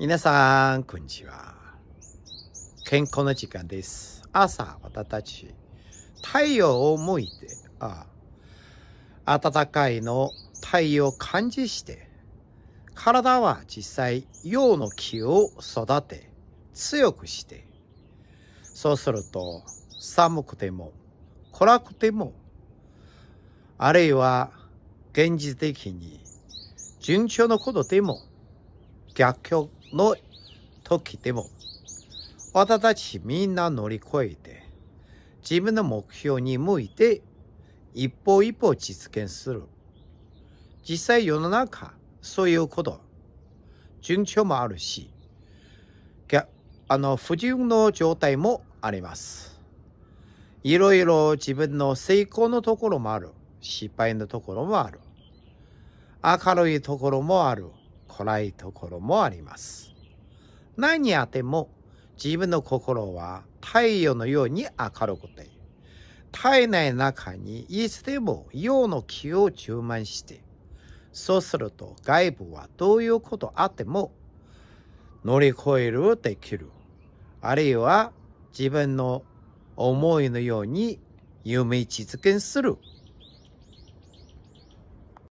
皆さん、こんにちは。健康の時間です。朝、私たち、太陽を向いて、あ暖かいの太陽を感じして、体は実際、陽の木を育て、強くして、そうすると、寒くても、暗くても、あるいは、現実的に、順調のことでも、逆境の時でも、私たちみんな乗り越えて、自分の目標に向いて、一歩一歩実現する。実際世の中、そういうこと、順調もあるし、あの、不順の状態もあります。いろいろ自分の成功のところもある。失敗のところもある。明るいところもある。暗いところもあります。何にあても自分の心は太陽のように明るくて、体内中にいつでも陽の気を充満して、そうすると外部はどういうことあっても乗り越えるできる。あるいは自分の思いのように夢実現する。